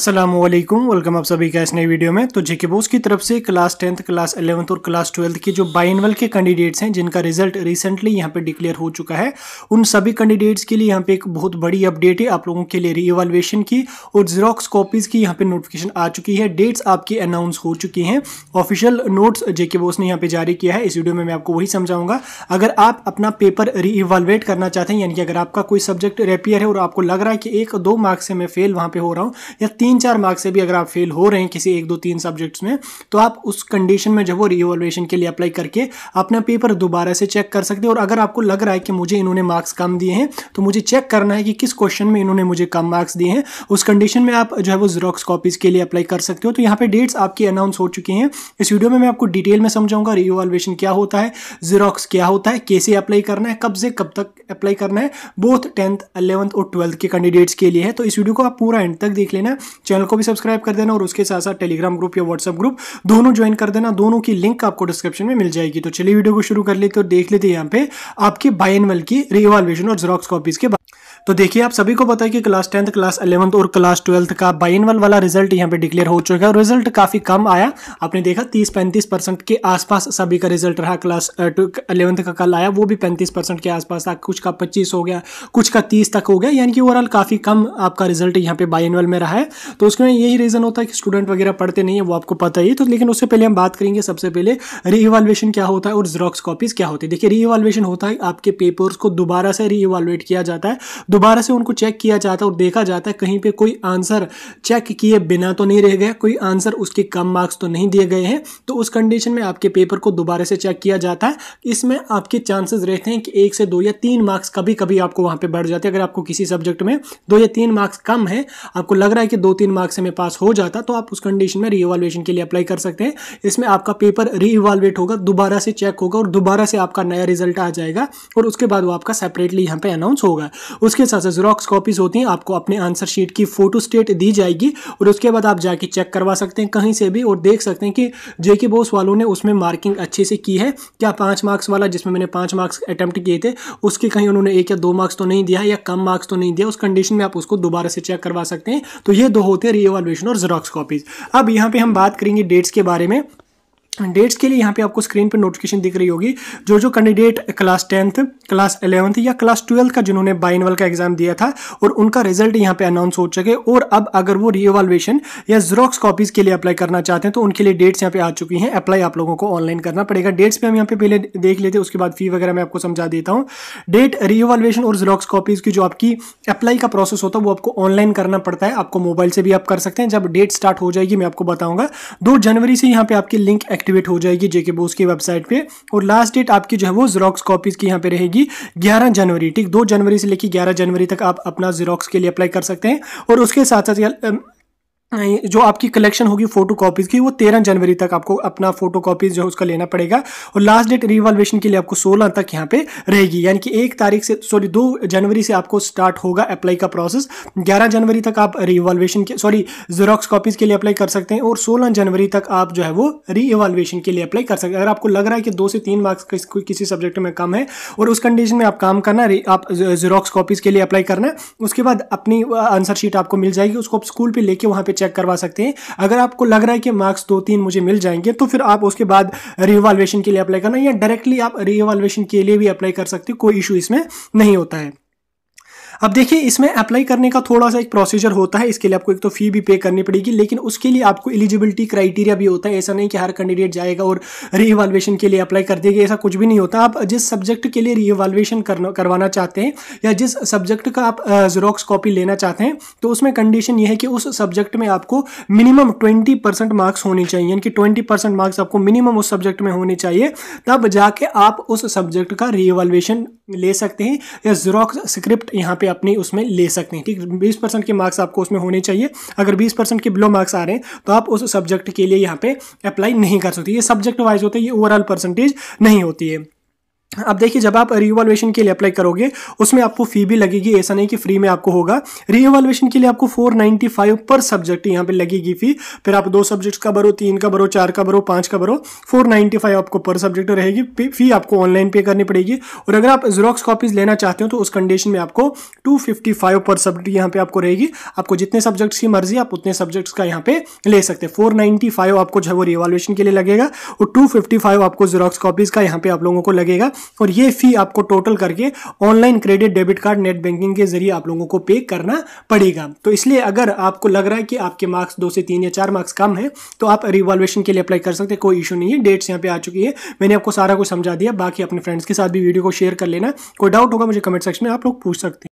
Aslam welcome आप सभी का इस नई वीडियो में तो जेके बोस की तरफ से क्लास टेंथ क्लास अलेवंथ और क्लास ट्वेल्थ के जो बाइनवल के कैंडिडेट्स हैं जिनका रिजल्ट रिसेंटली यहाँ पे डिक्लेयर हो चुका है उन सभी कैंडिडेट्स के लिए यहाँ पे एक बहुत बड़ी अपडेट है आप लोगों के लिए री की और जीरोक्स कॉपीज़ की यहाँ पे नोटिफिकेशन आ चुकी है डेट्स आपकी अनाउंस हो चुकी हैं ऑफिशियल नोट्स जेके बोस ने यहाँ पे जारी किया है इस वीडियो में मैं आपको वही समझाऊंगा अगर आप अपना पेपर री करना चाहते हैं यानी कि अगर आपका कोई सब्जेक्ट रेपियर है और आपको लग रहा है कि एक दो मार्क्स से मैं फेल वहाँ पर हो रहा हूँ या तीन तीन चार मार्क्स से भी अगर आप फेल हो रहे हैं किसी एक दो तीन सब्जेक्ट्स में तो आप उस कंडीशन में जब वो रिवॉल्वेशन के लिए अप्लाई करके अपना पेपर दोबारा से चेक कर सकते हैं और अगर आपको लग रहा है कि मुझे इन्होंने मार्क्स कम दिए हैं तो मुझे चेक करना है कि किस क्वेश्चन में इन्होंने मुझे कम मार्क्स दिए हैं उस कंडीशन में आप जो है वो जीरोक्स कॉपीज़ के लिए अप्लाई कर सकते हो तो यहाँ पर डेट्स आपकी अनाउंस हो चुकी हैं इस वीडियो में मैं आपको डिटेल में समझाऊंगा रिवॉल्वेशन क्या होता है जीरोक्स क्या होता है कैसे अप्लाई करना है कब से कब तक अप्लाई करना है बोथ टेंथ अलेवंथ और ट्वेल्थ के कैंडिडेट्स के लिए है तो इस वीडियो को आप पूरा एंड तक देख लेना चैनल को भी सब्सक्राइब कर देना और उसके साथ साथ टेलीग्राम ग्रुप या व्हाट्सअप ग्रुप दोनों ज्वाइन कर देना दोनों की लिंक आपको डिस्क्रिप्शन में मिल जाएगी तो चलिए वीडियो को शुरू कर लेते और देख लेते हैं यहाँ पे आपके बायनवल की रिवॉल्वेशन और जेरोक्स कॉपीज के तो देखिए आप सभी को पता है कि क्लास टेंथ क्लास अलेवंथ और क्लास ट्वेल्थ का बाइनवल वाला रिजल्ट यहाँ पे डिक्लेयर हो चुका है रिजल्ट काफ़ी कम आया आपने देखा तीस पैंतीस परसेंट के आसपास सभी का रिजल्ट रहा क्लास अलेवंथ का कल आया वो भी पैंतीस परसेंट के आसपास था कुछ का पच्चीस हो गया कुछ का तीस तक हो गया यानी कि ओवरऑल काफ़ी कम आपका रिजल्ट यहाँ पे बाइनवल में रहा है तो उसमें यही रीज़न होता है कि स्टूडेंट वगैरह पढ़ते नहीं है वो आपको पता ही तो लेकिन उससे पहले हम बात करेंगे सबसे पहले रीइवालुएशन क्या होता है और जीरोक्स कॉपीज़ क्या होती है देखिए रीइवालुएशन होता है आपके पेपर्स को दोबारा से रीइवालुएट किया जाता है दोबारा से उनको चेक किया जाता है और देखा जाता है कहीं पे कोई आंसर चेक किए बिना तो नहीं रह गया कोई आंसर उसके कम मार्क्स तो नहीं दिए गए हैं तो उस कंडीशन में आपके पेपर को दोबारा से चेक किया जाता है इसमें आपके चांसेस रहते हैं कि एक से दो या तीन मार्क्स कभी कभी आपको वहाँ पर बढ़ जाते हैं अगर आपको किसी सब्जेक्ट में दो या तीन मार्क्स कम है आपको लग रहा है कि दो तीन मार्क्स में पास हो जाता तो आप उस कंडीशन में रीवालुएशन के लिए अप्लाई कर सकते हैं इसमें आपका पेपर रीइवालुएट होगा दोबारा से चेक होगा और दोबारा से आपका नया रिजल्ट आ जाएगा और उसके बाद वो आपका सेपरेटली यहाँ पे अनाउंस होगा उसके उसके साथ साथ जेरोक्स कॉपीज होती हैं आपको अपने आंसर शीट की फोटो स्टेट दी जाएगी और उसके बाद आप जाके चेक करवा सकते हैं कहीं से भी और देख सकते हैं कि जेके बोस वालों ने उसमें मार्किंग अच्छे से की है क्या पाँच मार्क्स वाला जिसमें मैंने पाँच मार्क्स अटैम्प्ट किए थे उसके कहीं उन्होंने एक या दो मार्क्स तो नहीं दिया या कम मार्क्स तो नहीं दिया उस कंडीशन में आप उसको दोबारा से चेक करवा सकते हैं तो ये दो होते हैं रीएवालुएशन और जेरोक्स कॉपीज अब यहाँ पर हम बात करेंगे डेट्स के बारे में डेट्स के लिए यहाँ पे आपको स्क्रीन पर नोटिफिकेशन दिख रही होगी जो जो candidate class tenth class eleventh या क्लास ट्वेल्थ का जिन्होंने बाइनवल का एग्जाम दिया था और उनका रिजल्ट यहाँ पे अनाउंस हो चुके और अब अगर वो रीएवालुएशन या जरोक्स कॉपीज के लिए अप्लाई करना चाहते हैं तो उनके लिए डेट्स यहाँ पे आ चुकी हैं अप्लाई आप लोगों को ऑनलाइन करना पड़ेगा डेट्स पर हम यहाँ पे पहले देख लेते हैं उसके बाद फी वगैरह मैं आपको समझा देता हूँ डेट रीएवालुएशन और जीरोक्स कॉपीज की जो आपकी अप्लाई का प्रोसेस होता है वो आपको ऑनलाइन करना पड़ता है आपको मोबाइल से भी आप कर सकते हैं जब डेट स्टार्ट हो जाएगी मैं आपको बताऊंगा दो जनवरी से यहाँ पे आपकी लिंक एक्टिवेट हो जाएगी जेके बोस की वेबसाइट पे और लास्ट डेट आपकी जो है वो जीरोक्स कॉपीज़ की यहाँ पे रहेगी 11 जनवरी ठीक 2 जनवरी से लेकर 11 जनवरी तक आप अपना जीरोक्स के लिए अप्लाई कर सकते हैं और उसके साथ साथ जो आपकी कलेक्शन होगी फोटो कॉपीज़ की वो तेरह जनवरी तक आपको अपना फोटो कॉपीज़ जो है उसका लेना पड़ेगा और लास्ट डेट रिवॉल्वेशन के लिए आपको सोलह तक यहाँ पे रहेगी यानी कि एक तारीख से सॉरी दो जनवरी से आपको स्टार्ट होगा अप्लाई का प्रोसेस ग्यारह जनवरी तक आप रिवॉल्वेशन के सॉरी जेरोक्स कॉपीज़ के लिए अप्लाई कर सकते हैं और सोलह जनवरी तक आप जो है वो रीएवालुएशन के लिए अप्लाई कर सकते हैं अगर आपको लग रहा है कि दो से तीन मार्क्स किसी सब्जेक्ट में कम है और उस कंडीशन में आप काम करना आप जेरोक्स कॉपीज़ के लिए अप्लाई करना उसके बाद अपनी आंसर uh, शीट आपको मिल जाएगी उसको आप स्कूल पर लेके वहाँ पर चेक करवा सकते हैं अगर आपको लग रहा है कि मार्क्स दो तीन मुझे मिल जाएंगे तो फिर आप उसके बाद रिवॉल्वेशन के लिए अप्लाई करना या डायरेक्टली आप रिवॉल्वेशन के लिए भी अप्लाई कर सकते हो कोई इशू इसमें नहीं होता है अब देखिए इसमें अप्लाई करने का थोड़ा सा एक प्रोसीजर होता है इसके लिए आपको एक तो फी भी पे करनी पड़ेगी लेकिन उसके लिए आपको एलिजिबिलिटी क्राइटेरिया भी होता है ऐसा नहीं कि हर कैंडिडेट जाएगा और रीइवालुएशन के लिए अप्लाई कर देगा ऐसा कुछ भी नहीं होता आप जिस सब्जेक्ट के लिए रीइवालुएशन करवाना चाहते हैं या जिस सब्जेक्ट का आप जीरोक्स कॉपी लेना चाहते हैं तो उसमें कंडीशन यह है कि उस सब्जेक्ट में आपको मिनिमम ट्वेंटी परसेंट मार्क्स होने चाहिए यानी कि ट्वेंटी परसेंट मार्क्स आपको मिनिमम उस सब्जेक्ट में होने चाहिए तब जाके आप उस सब्जेक्ट का रीएवालुएशन ले सकते हैं या जीरोक्स स्क्रिप्ट यहाँ पर अपनी उसमें ले सकते हैं ठीक बीस परसेंट के मार्क्स आपको उसमें होने चाहिए अगर बीस परसेंट के बिलो मार्क्स आ रहे हैं तो आप उस सब्जेक्ट के लिए यहाँ पे अप्लाई नहीं कर सकते ये सब्जेक्ट वाइज होते हैं ये ओवरऑल परसेंटेज नहीं होती है अब देखिए जब आप रीवॉल्वेशन के लिए अप्लाई करोगे उसमें आपको फी भी लगेगी ऐसा नहीं कि फ्री में आपको होगा रीवॉल्वेशन के लिए आपको 495 पर सब्जेक्ट यहाँ पे लगेगी फी फिर आप दो सब्जेक्ट्स का भरो तीन का भरो चार का भरो पाँच का भरो 495 आपको पर सब्जेक्ट रहेगी फी आपको ऑनलाइन पे करनी पड़ेगी और अगर आप जीरोक्स कॉपीज लेना चाहते हो तो उस कंडीशन में आपको टू पर सब्जेक्ट यहाँ पे आपको रहेगी आपको जितने सब्जेक्ट्स की मर्जी आप उतने सब्जेक्ट्स का यहाँ पे ले सकते हैं फोर आपको जो है वो रीवॉल्वेशन के लिए लगेगा और टू आपको जीरोक्स कॉपीज का यहाँ पे आप लोगों को लगेगा और ये फी आपको टोटल करके online credit debit card net banking के जरिए आप लोगों को पे करना पड़ेगा तो इसलिए अगर आपको लग रहा है कि आपके मार्क्स दो से तीन या चार मार्क्स कम है तो आप रिवॉल्यूशन के लिए अप्लाई कर सकते हैं कोई इशू नहीं है डेट्स यहाँ पे आ चुकी है मैंने आपको सारा कुछ समझा दिया बाकी अपने फ्रेंड्स के साथ भी वीडियो को शेयर कर लेना कोई डाउट होगा मुझे कमेंट सेक्शन में आप लोग पूछ सकते हैं